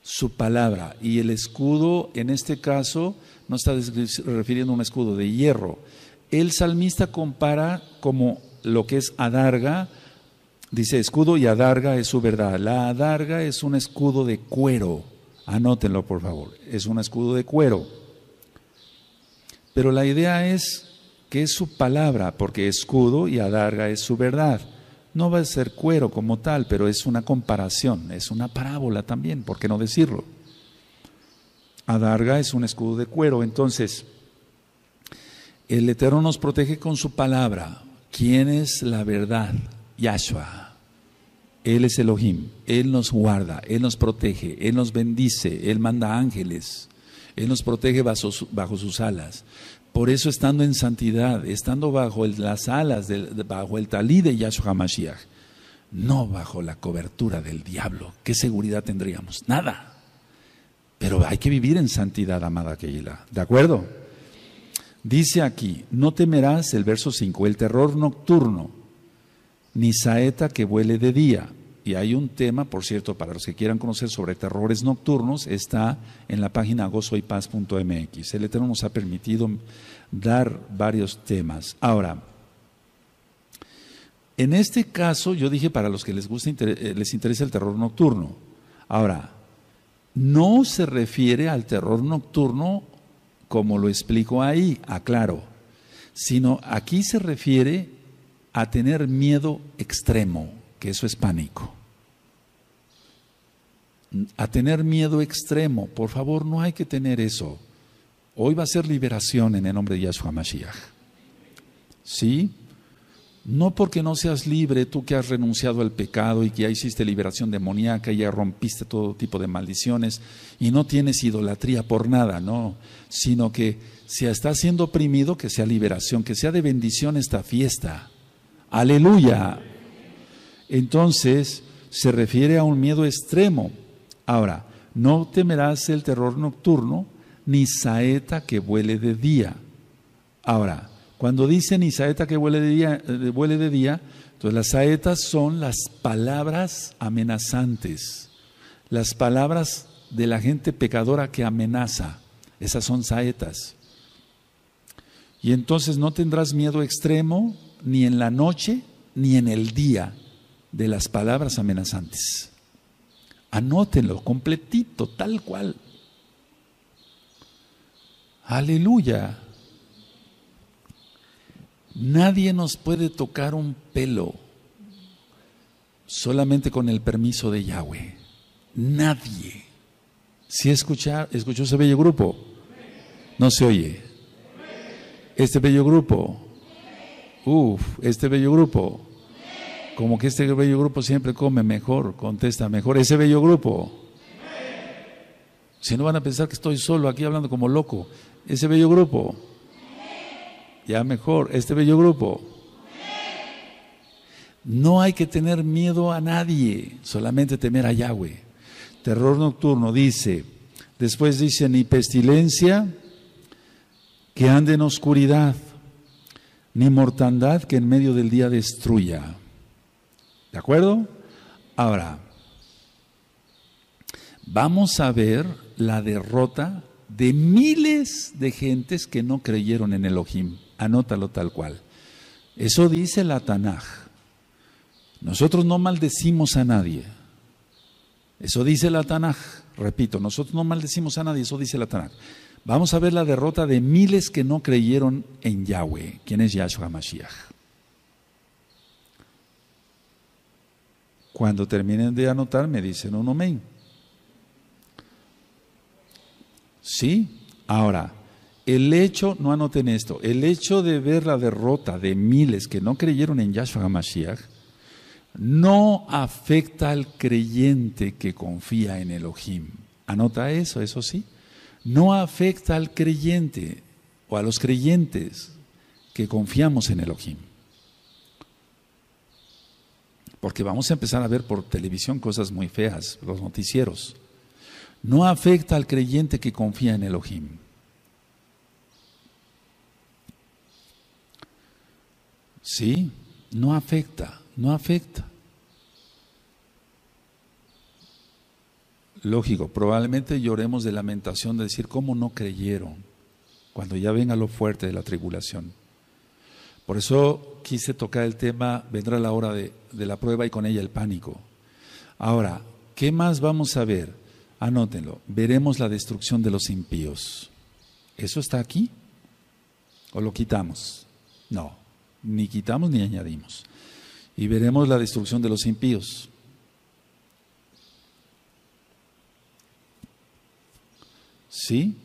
su palabra. Y el escudo en este caso no está refiriendo a un escudo de hierro. El salmista compara como lo que es adarga, dice escudo y adarga es su verdad. La adarga es un escudo de cuero Anótenlo, por favor. Es un escudo de cuero. Pero la idea es que es su palabra, porque escudo y adarga es su verdad. No va a ser cuero como tal, pero es una comparación, es una parábola también, ¿por qué no decirlo? Adarga es un escudo de cuero, entonces el Eterno nos protege con su palabra. ¿Quién es la verdad? Yahshua. Él es Elohim, Él nos guarda, Él nos protege, Él nos bendice, Él manda ángeles, Él nos protege bajo, sus alas. Por eso estando en santidad, estando bajo las alas, bajo el talí de Yahshua Mashiach, no bajo la cobertura del diablo, ¿qué seguridad tendríamos? Nada. Pero hay que vivir en santidad, amada Keila, ¿de acuerdo? Dice aquí, no temerás, el verso 5, el terror nocturno, ni saeta que vuele de día. Y hay un tema, por cierto, para los que quieran conocer sobre terrores nocturnos, está en la página gozoypaz.mx. El Eterno nos ha permitido dar varios temas. Ahora, en este caso, yo dije para los que les, gusta, eh, les interesa el terror nocturno. Ahora, no se refiere al terror nocturno como lo explico ahí, aclaro, sino aquí se refiere a tener miedo extremo, que eso es pánico. A tener miedo extremo, por favor, no hay que tener eso. Hoy va a ser liberación en el nombre de Yahshua Mashiach. ¿Sí? No porque no seas libre, tú que has renunciado al pecado y que ya hiciste liberación demoníaca, ya rompiste todo tipo de maldiciones y no tienes idolatría por nada, no, sino que si estás siendo oprimido, que sea liberación, que sea de bendición esta fiesta. Aleluya. Entonces, se refiere a un miedo extremo. Ahora, no temerás el terror nocturno, ni saeta que vuele de día. Ahora, cuando dice ni saeta que vuele de día, eh, de día entonces las saetas son las palabras amenazantes, las palabras de la gente pecadora que amenaza. Esas son saetas. Y entonces no tendrás miedo extremo, ni en la noche ni en el día de las palabras amenazantes. Anótenlo completito, tal cual. Aleluya. Nadie nos puede tocar un pelo solamente con el permiso de Yahweh. Nadie. Si escucha, escuchó ese bello grupo, no se oye. Este bello grupo Uf, este bello grupo. Como que este bello grupo siempre come mejor, contesta mejor. Ese bello grupo. Si no van a pensar que estoy solo aquí hablando como loco. Ese bello grupo. Ya mejor, este bello grupo. No hay que tener miedo a nadie, solamente temer a Yahweh. Terror nocturno dice, después dice ni pestilencia que ande en oscuridad, ni mortandad que en medio del día destruya. ¿De acuerdo? Ahora, vamos a ver la derrota de miles de gentes que no creyeron en Elohim. Anótalo tal cual. Eso dice la Tanaj. Nosotros no maldecimos a nadie. Eso dice la Tanaj. Repito, nosotros no maldecimos a nadie, eso dice la Tanaj vamos a ver la derrota de miles que no creyeron en Yahweh, quien es Yahshua Mashiach. Cuando terminen de anotar, me dicen un amén. ¿Sí? Ahora, el hecho, no anoten esto, el hecho de ver la derrota de miles que no creyeron en Yahshua Mashiach no afecta al creyente que confía en Elohim. Anota eso, eso sí no afecta al creyente o a los creyentes que confiamos en Elohim. Porque vamos a empezar a ver por televisión cosas muy feas, los noticieros. No afecta al creyente que confía en Elohim. ¿Sí? No afecta, no afecta. Lógico, probablemente lloremos de lamentación de decir cómo no creyeron cuando ya ven a lo fuerte de la tribulación. Por eso quise tocar el tema, vendrá la hora de, de la prueba y con ella el pánico. Ahora, ¿qué más vamos a ver? Anótenlo, veremos la destrucción de los impíos. ¿Eso está aquí? ¿O lo quitamos? No, ni quitamos ni añadimos. Y veremos la destrucción de los impíos. ¿Sí?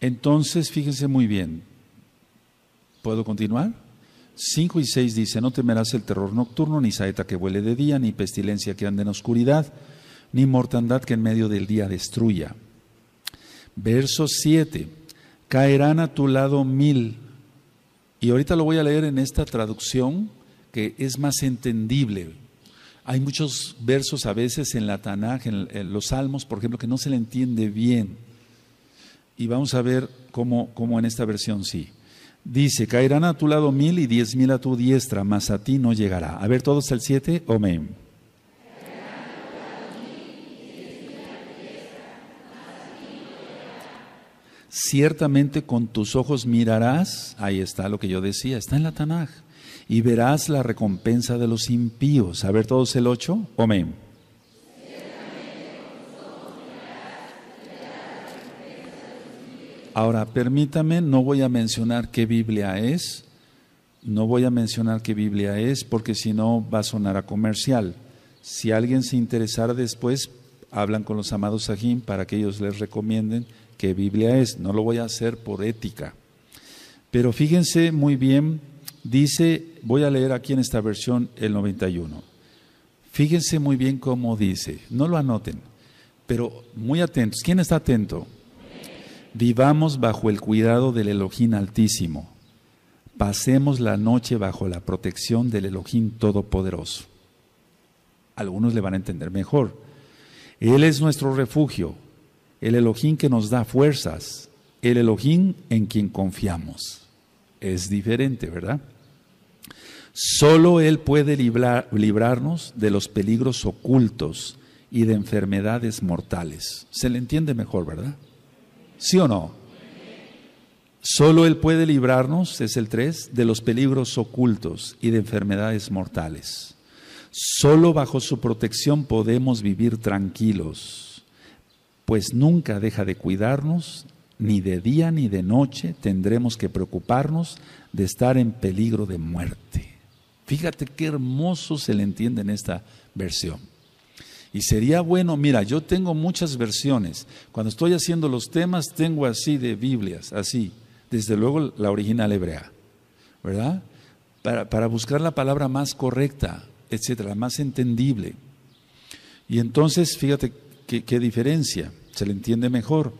Entonces, fíjense muy bien. ¿Puedo continuar? 5 y 6 dice, no temerás el terror nocturno, ni saeta que huele de día, ni pestilencia que ande en oscuridad, ni mortandad que en medio del día destruya. Verso 7, caerán a tu lado mil. Y ahorita lo voy a leer en esta traducción que es más entendible. Hay muchos versos a veces en la Tanaj, en, los Salmos, por ejemplo, que no se le entiende bien. Y vamos a ver cómo, cómo en esta versión sí. Dice, caerán a tu lado mil y diez mil a tu diestra, mas a ti no llegará. A ver todos el siete, amén. Ciertamente con tus ojos mirarás, ahí está lo que yo decía, está en la Tanaj y verás la recompensa de los impíos. A ver todos el 8. Amén. Ahora, permítame, no voy a mencionar qué Biblia es, no voy a mencionar qué Biblia es, porque si no va a sonar a comercial. Si alguien se interesara después, hablan con los amados Sajín para que ellos les recomienden qué Biblia es. No lo voy a hacer por ética. Pero fíjense muy bien dice, voy a leer aquí en esta versión el 91. Fíjense muy bien cómo dice, no lo anoten, pero muy atentos. ¿Quién está atento? Vivamos bajo el cuidado del Elohim Altísimo. Pasemos la noche bajo la protección del Elohim Todopoderoso. Algunos le van a entender mejor. Él es nuestro refugio, el Elohim que nos da fuerzas, el Elohim en quien confiamos. Es diferente, ¿verdad? Solo Él puede librarnos de los peligros ocultos y de enfermedades mortales. Se le entiende mejor, ¿verdad? ¿Sí o no? Solo Él puede librarnos, es el 3, de los peligros ocultos y de enfermedades mortales. Solo bajo su protección podemos vivir tranquilos, pues nunca deja de cuidarnos, ni de día ni de noche tendremos que preocuparnos de estar en peligro de muerte. Fíjate qué hermoso se le entiende en esta versión. Y sería bueno, mira, yo tengo muchas versiones. Cuando estoy haciendo los temas, tengo así de Biblias, así. Desde luego la original hebrea, ¿verdad? Para, buscar la palabra más correcta, etcétera, más entendible. Y entonces, fíjate qué, qué diferencia, se le entiende mejor.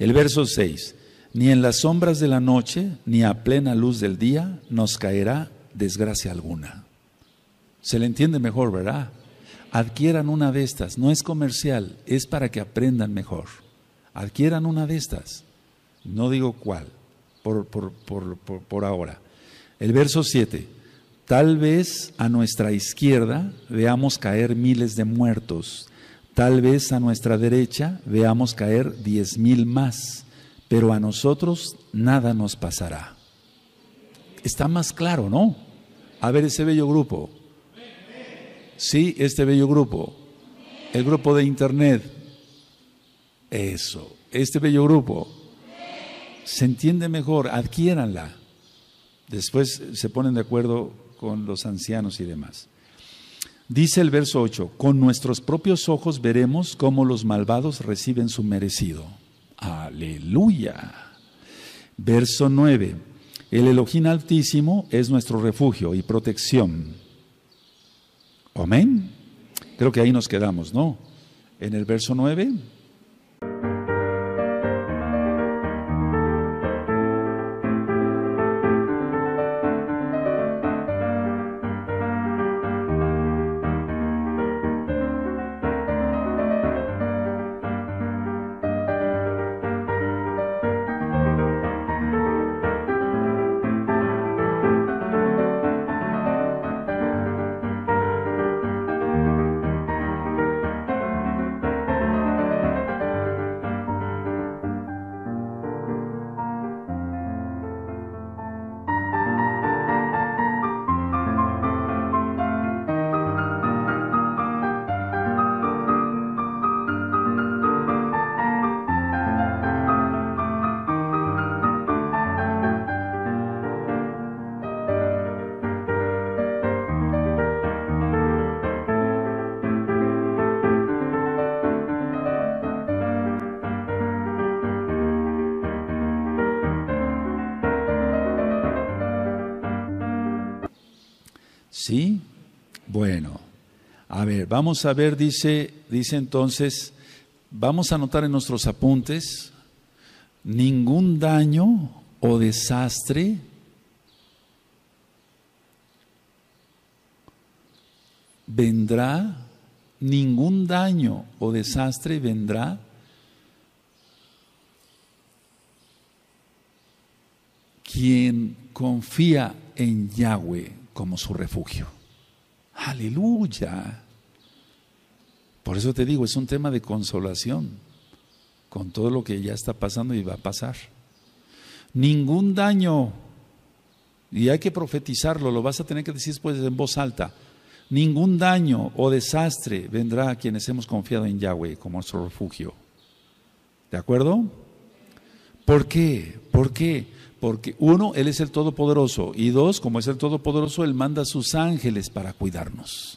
El verso 6, ni en las sombras de la noche, ni a plena luz del día, nos caerá desgracia alguna. Se le entiende mejor, ¿verdad? Adquieran una de estas, no es comercial, es para que aprendan mejor. Adquieran una de estas, no digo cuál, por, por, ahora. El verso 7, tal vez a nuestra izquierda veamos caer miles de muertos, tal vez a nuestra derecha veamos caer diez mil más, pero a nosotros nada nos pasará está más claro, ¿no? A ver ese bello grupo. Sí, este bello grupo. El grupo de internet. Eso, este bello grupo. Se entiende mejor, adquiéranla. Después se ponen de acuerdo con los ancianos y demás. Dice el verso 8, con nuestros propios ojos veremos cómo los malvados reciben su merecido. Aleluya. Verso 9, el Elohim Altísimo es nuestro refugio y protección. Amén. Creo que ahí nos quedamos, ¿no? En el verso 9. Bueno, a ver, vamos a ver, dice, dice entonces, vamos a anotar en nuestros apuntes, ningún daño o desastre vendrá, ningún daño o desastre vendrá quien confía en Yahweh como su refugio. Aleluya. Por eso te digo, es un tema de consolación con todo lo que ya está pasando y va a pasar. Ningún daño, y hay que profetizarlo, lo vas a tener que decir después en voz alta, ningún daño o desastre vendrá a quienes hemos confiado en Yahweh como nuestro refugio. ¿De acuerdo? ¿Por qué? ¿Por qué? Porque uno, Él es el Todopoderoso. Y dos, como es el Todopoderoso, Él manda a sus ángeles para cuidarnos.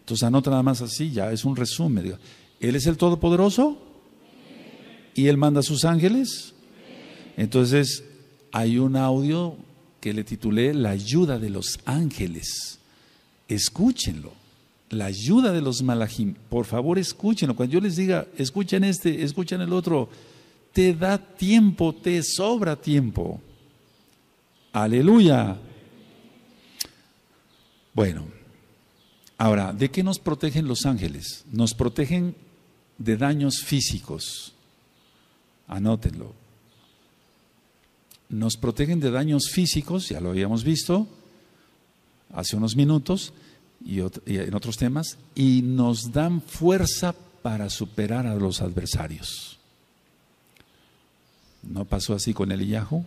Entonces anota nada más así, ya es un resumen. Él es el Todopoderoso y Él manda a sus ángeles. Entonces hay un audio que le titulé La ayuda de los ángeles. Escúchenlo. La ayuda de los malajim. Por favor, escúchenlo. Cuando yo les diga, escuchen este, escuchen el otro te da tiempo, te sobra tiempo. Aleluya. Bueno, ahora, ¿de qué nos protegen los ángeles? Nos protegen de daños físicos. Anótenlo. Nos protegen de daños físicos, ya lo habíamos visto hace unos minutos y, en otros temas, y nos dan fuerza para superar a los adversarios. ¿No pasó así con el yaho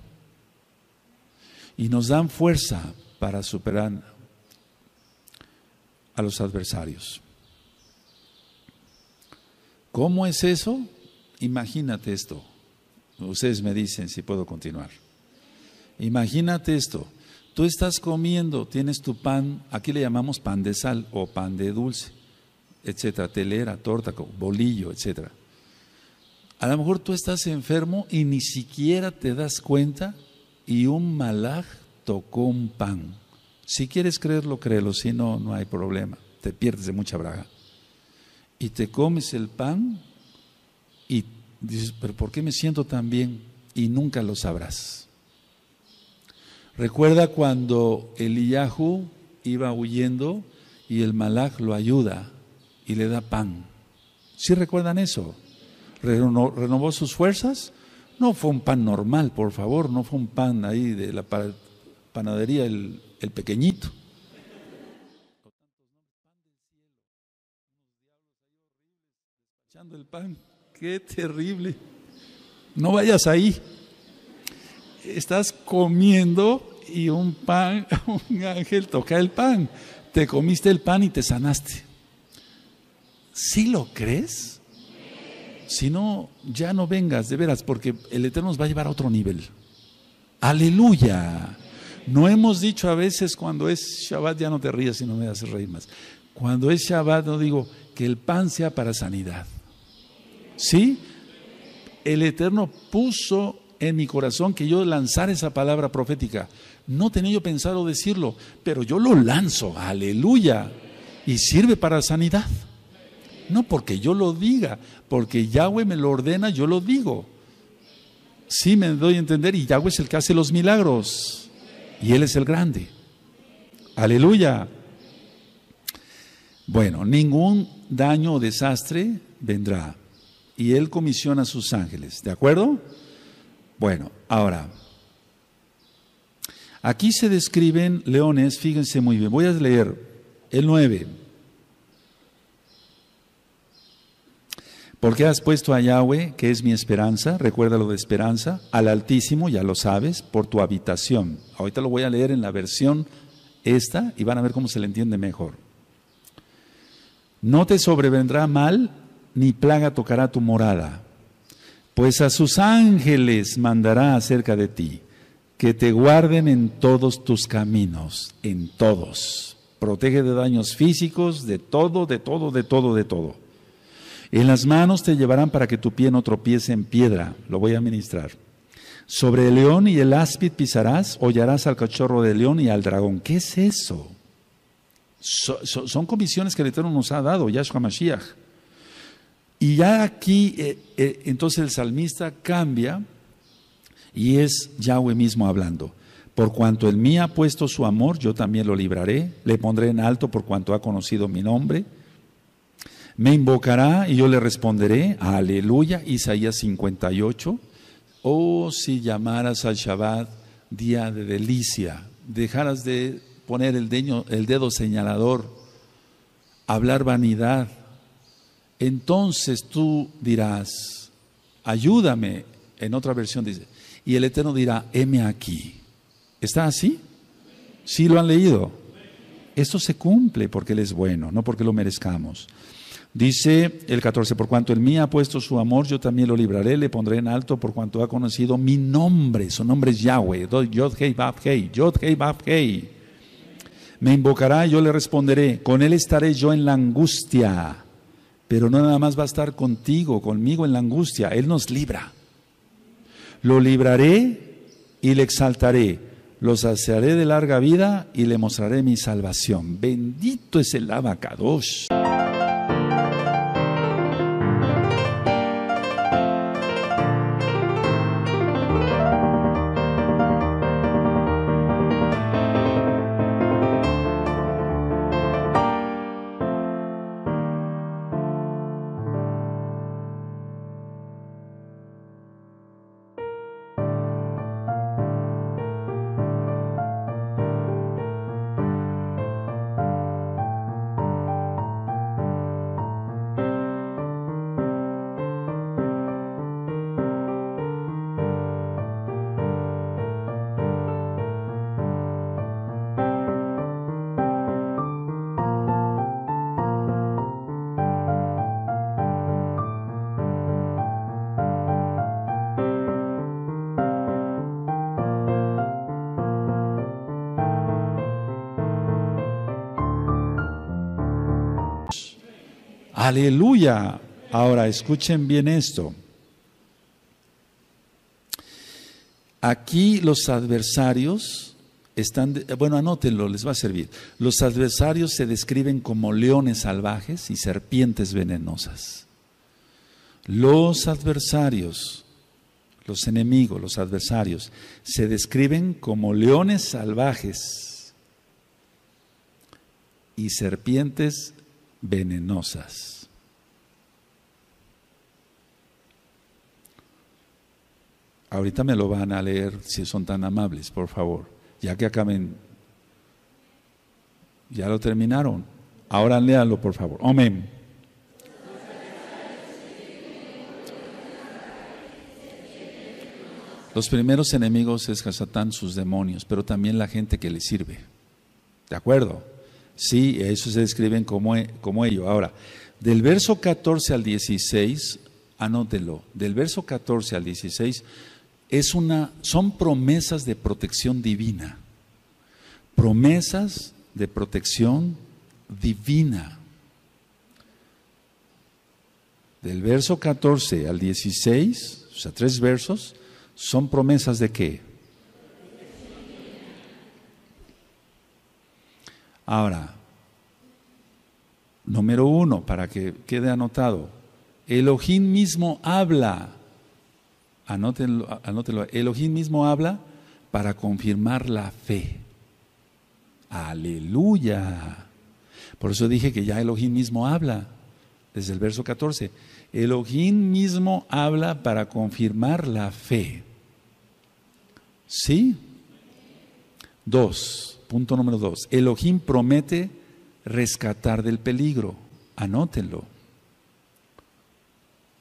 Y nos dan fuerza para superar a los adversarios. ¿Cómo es eso? Imagínate esto. Ustedes me dicen si puedo continuar. Imagínate esto. Tú estás comiendo, tienes tu pan, aquí le llamamos pan de sal o pan de dulce, etcétera, telera, torta, bolillo, etcétera. A lo mejor tú estás enfermo y ni siquiera te das cuenta y un malaj tocó un pan. Si quieres creerlo, créelo, si no, no hay problema. Te pierdes de mucha braga. Y te comes el pan y dices, pero ¿por qué me siento tan bien? Y nunca lo sabrás. Recuerda cuando Eliyahu iba huyendo y el malaj lo ayuda y le da pan. ¿Sí recuerdan eso? renovó, sus fuerzas. No fue un pan normal, por favor, no fue un pan ahí de la panadería, el, pequeñito. Echando el pan, qué terrible. No vayas ahí. Estás comiendo y un pan, un ángel toca el pan. Te comiste el pan y te sanaste. ¿Sí lo crees? Si no, ya no vengas, de veras, porque el Eterno nos va a llevar a otro nivel. Aleluya. No hemos dicho a veces cuando es Shabbat, ya no te rías y no me haces reír más. Cuando es Shabbat, no digo que el pan sea para sanidad. ¿Sí? El Eterno puso en mi corazón que yo lanzara esa palabra profética. No tenía yo pensado decirlo, pero yo lo lanzo, aleluya, y sirve para sanidad. No porque yo lo diga, porque Yahweh me lo ordena, yo lo digo. Sí me doy a entender y Yahweh es el que hace los milagros. Y Él es el grande. Aleluya. Bueno, ningún daño o desastre vendrá. Y Él comisiona a sus ángeles. ¿De acuerdo? Bueno, ahora, aquí se describen leones, fíjense muy bien, voy a leer el 9. Porque has puesto a Yahweh, que es mi esperanza, recuerda lo de esperanza, al Altísimo, ya lo sabes, por tu habitación. Ahorita lo voy a leer en la versión esta y van a ver cómo se le entiende mejor. No te sobrevendrá mal, ni plaga tocará tu morada, pues a sus ángeles mandará acerca de ti, que te guarden en todos tus caminos, en todos. Protege de daños físicos, de todo, de todo, de todo, de todo. En las manos te llevarán para que tu pie no tropiece en piedra. Lo voy a ministrar. Sobre el león y el áspid pisarás, hollarás al cachorro de león y al dragón. ¿Qué es eso? son comisiones que el Eterno nos ha dado, Yahshua Mashiach. Y ya aquí, eh, eh, entonces el salmista cambia y es Yahweh mismo hablando. Por cuanto el mí ha puesto su amor, yo también lo libraré, le pondré en alto por cuanto ha conocido mi nombre. Me invocará y yo le responderé, aleluya, Isaías 58. Oh, si llamaras al Shabbat día de delicia, dejaras de poner el, el dedo señalador, hablar vanidad, entonces tú dirás, ayúdame, en otra versión dice, y el Eterno dirá, heme aquí. ¿Está así? ¿Sí lo han leído? Esto se cumple porque Él es bueno, no porque lo merezcamos. Dice el 14, por cuanto en mí ha puesto su amor, yo también lo libraré, le pondré en alto por cuanto ha conocido mi nombre. Su nombre es Yahweh, Yod Hei Bab Hei, Yod Hei Bab Hei. Me invocará yo le responderé, con él estaré yo en la angustia, pero no nada más va a estar contigo, conmigo en la angustia, él nos libra. Lo libraré y le exaltaré, lo saciaré de larga vida y le mostraré mi salvación. Bendito es el abacadosh. Aleluya. Ahora escuchen bien esto. Aquí los adversarios están, eh, bueno, anótenlo, les va a servir. Los adversarios se describen como leones salvajes y serpientes venenosas. Los adversarios, los enemigos, los adversarios, se describen como leones salvajes y serpientes venenosas. Ahorita me lo van a leer si son tan amables, por favor, ya que acaben. Ya lo terminaron. Ahora léalo, por favor. Amén. Los primeros enemigos es Hasatán, sus demonios, pero también la gente que le sirve. ¿De acuerdo? Sí, eso se describen como, e, como ello. Ahora, del verso 14 al 16, anótelo, del verso 14 al 16 es una, son promesas de protección divina. Promesas de protección divina. Del verso 14 al 16, o sea, tres versos, son promesas de qué? Ahora, número uno, para que quede anotado, Elohim mismo habla, anótenlo, anótenlo, Elohim mismo habla para confirmar la fe. Aleluya. Por eso dije que ya Elohim mismo habla, desde el verso 14. Elohim mismo habla para confirmar la fe. ¿Sí? Dos. Punto número dos. Elohim promete rescatar del peligro. Anótenlo.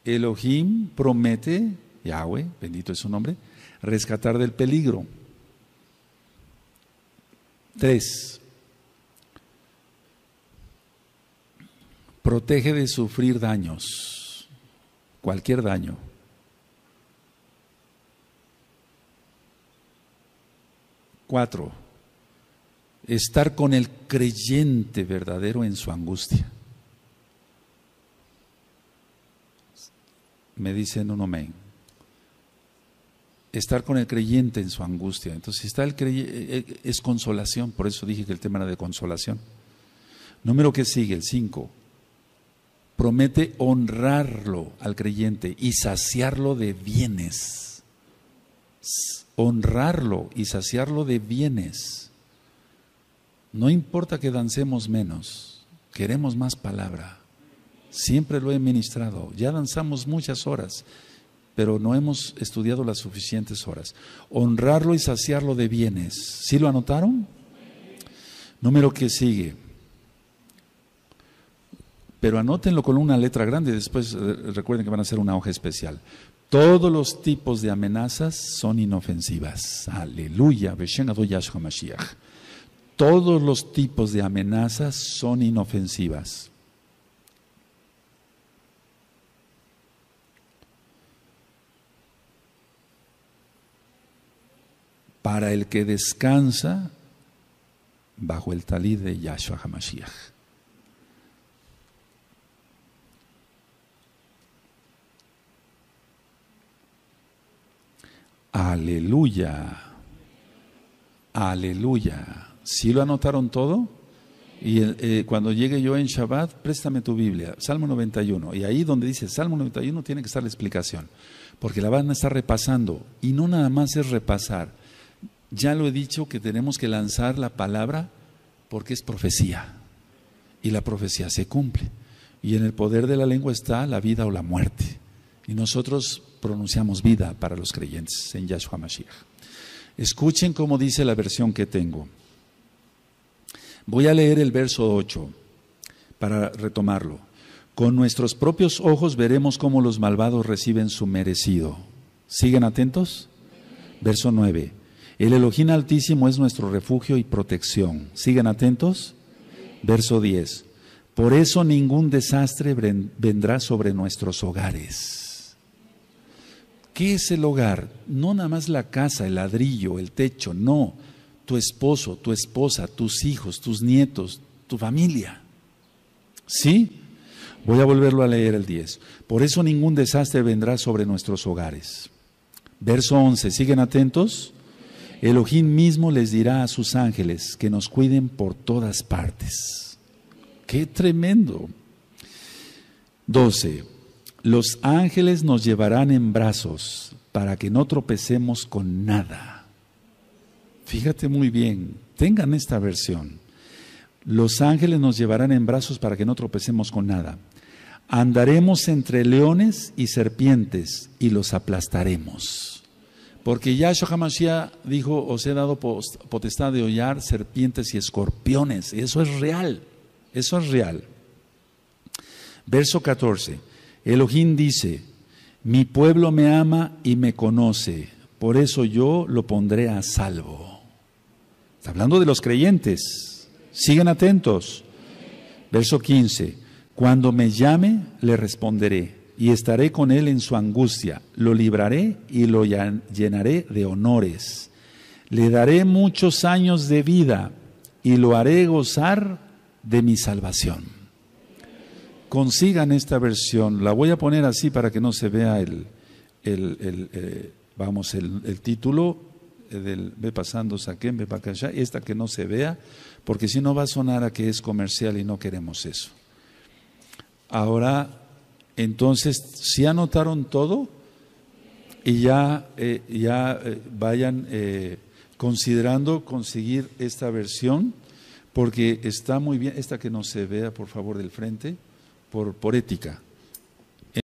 Elohim promete, Yahweh, bendito es su nombre, rescatar del peligro. Tres. Protege de sufrir daños, cualquier daño. Cuatro estar con el creyente verdadero en su angustia. Me dicen un amén. Estar con el creyente en su angustia. Entonces, está el eh, eh, es consolación, por eso dije que el tema era de consolación. Número que sigue, el 5. Promete honrarlo al creyente y saciarlo de bienes. Honrarlo y saciarlo de bienes no importa que dancemos menos, queremos más palabra. Siempre lo he ministrado. Ya danzamos muchas horas, pero no hemos estudiado las suficientes horas. Honrarlo y saciarlo de bienes. ¿Sí lo anotaron? Número que sigue. Pero anótenlo con una letra grande después eh, recuerden que van a hacer una hoja especial. Todos los tipos de amenazas son inofensivas. Aleluya todos los tipos de amenazas son inofensivas. Para el que descansa bajo el talid de Yahshua HaMashiach. Aleluya. Aleluya. Si lo anotaron todo? Y eh, eh, cuando llegue yo en Shabbat, préstame tu Biblia, Salmo 91. Y ahí donde dice Salmo 91 tiene que estar la explicación, porque la van a estar repasando. Y no nada más es repasar. Ya lo he dicho que tenemos que lanzar la palabra porque es profecía. Y la profecía se cumple. Y en el poder de la lengua está la vida o la muerte. Y nosotros pronunciamos vida para los creyentes en Yahshua Mashiach. Escuchen cómo dice la versión que tengo. Voy a leer el verso 8 para retomarlo. Con nuestros propios ojos veremos cómo los malvados reciben su merecido. ¿Siguen atentos? Verso 9. El Elohim Altísimo es nuestro refugio y protección. ¿Siguen atentos? Verso 10. Por eso ningún desastre vendrá sobre nuestros hogares. ¿Qué es el hogar? No nada más la casa, el ladrillo, el techo, no tu esposo, tu esposa, tus hijos, tus nietos, tu familia. ¿Sí? Voy a volverlo a leer el 10. Por eso ningún desastre vendrá sobre nuestros hogares. Verso 11, ¿siguen atentos? Elohim mismo les dirá a sus ángeles que nos cuiden por todas partes. ¡Qué tremendo! 12. Los ángeles nos llevarán en brazos para que no tropecemos con nada. Fíjate muy bien, tengan esta versión. Los ángeles nos llevarán en brazos para que no tropecemos con nada. Andaremos entre leones y serpientes y los aplastaremos. Porque Yahshua Hamashiach dijo, os he dado potestad de hollar serpientes y escorpiones. Eso es real, eso es real. Verso 14. Elohim dice, mi pueblo me ama y me conoce, por eso yo lo pondré a salvo. Está hablando de los creyentes. Sigan atentos. Verso 15. Cuando me llame, le responderé y estaré con él en su angustia. Lo libraré y lo llenaré de honores. Le daré muchos años de vida y lo haré gozar de mi salvación. Consigan esta versión. La voy a poner así para que no se vea el, el, eh, vamos, el, el título eh, del ve pasando, saquen, ve para esta que no se vea, porque si no va a sonar a que es comercial y no queremos eso. Ahora, entonces, si anotaron todo y ya, eh, ya eh, vayan considerando conseguir esta versión, porque está muy bien, esta que no se vea, por favor, del frente, por, por ética.